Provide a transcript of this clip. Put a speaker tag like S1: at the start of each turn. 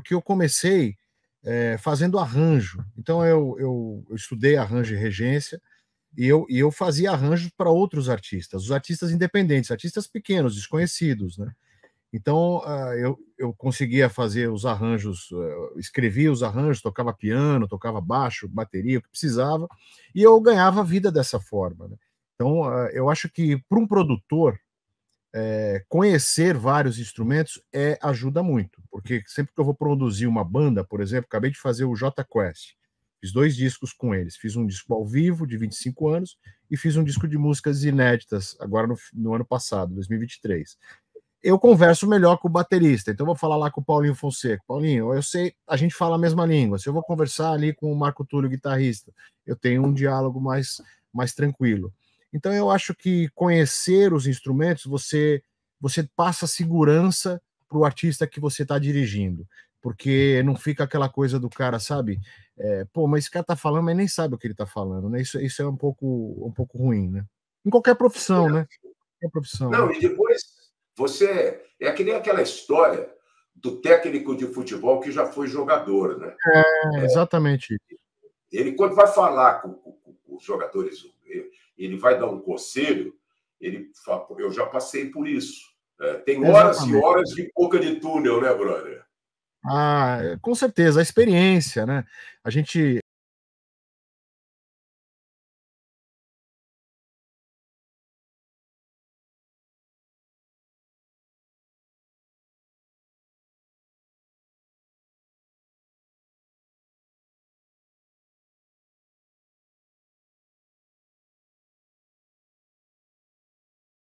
S1: porque eu comecei é, fazendo arranjo. Então eu, eu, eu, estudei arranjo e regência e eu, e eu fazia arranjos para outros artistas, os artistas independentes, artistas pequenos, desconhecidos, né? Então ah, eu, eu conseguia fazer os arranjos, eh, escrevia os arranjos, tocava piano, tocava baixo, bateria, o que precisava, e eu ganhava vida dessa forma. Né? Então ah, eu acho que para um produtor é, conhecer vários instrumentos é ajuda muito, porque sempre que eu vou produzir uma banda, por exemplo, acabei de fazer o J Quest, fiz dois discos com eles, fiz um disco ao vivo de 25 anos e fiz um disco de músicas inéditas agora no, no ano passado, 2023. Eu converso melhor com o baterista, então vou falar lá com o Paulinho Fonseca. Paulinho, eu sei, a gente fala a mesma língua. Se eu vou conversar ali com o Marco Túlio, guitarrista, eu tenho um diálogo mais, mais tranquilo. Então eu acho que conhecer os instrumentos, você você passa segurança para o artista que você está dirigindo, porque não fica aquela coisa do cara, sabe? É, Pô, mas esse cara tá falando, mas nem sabe o que ele tá falando, né? Isso, isso é um pouco um pouco ruim, né? Em qualquer profissão, é. né? Qualquer profissão. Não, e depois você é que nem aquela história do técnico de futebol que já foi jogador, né? É, exatamente. É, ele quando vai falar com, com, com os jogadores ele vai dar um conselho, ele fala, eu já passei por isso. É, tem horas Exatamente. e horas de boca de túnel, né, brother? Ah, é, com certeza, a experiência, né? A gente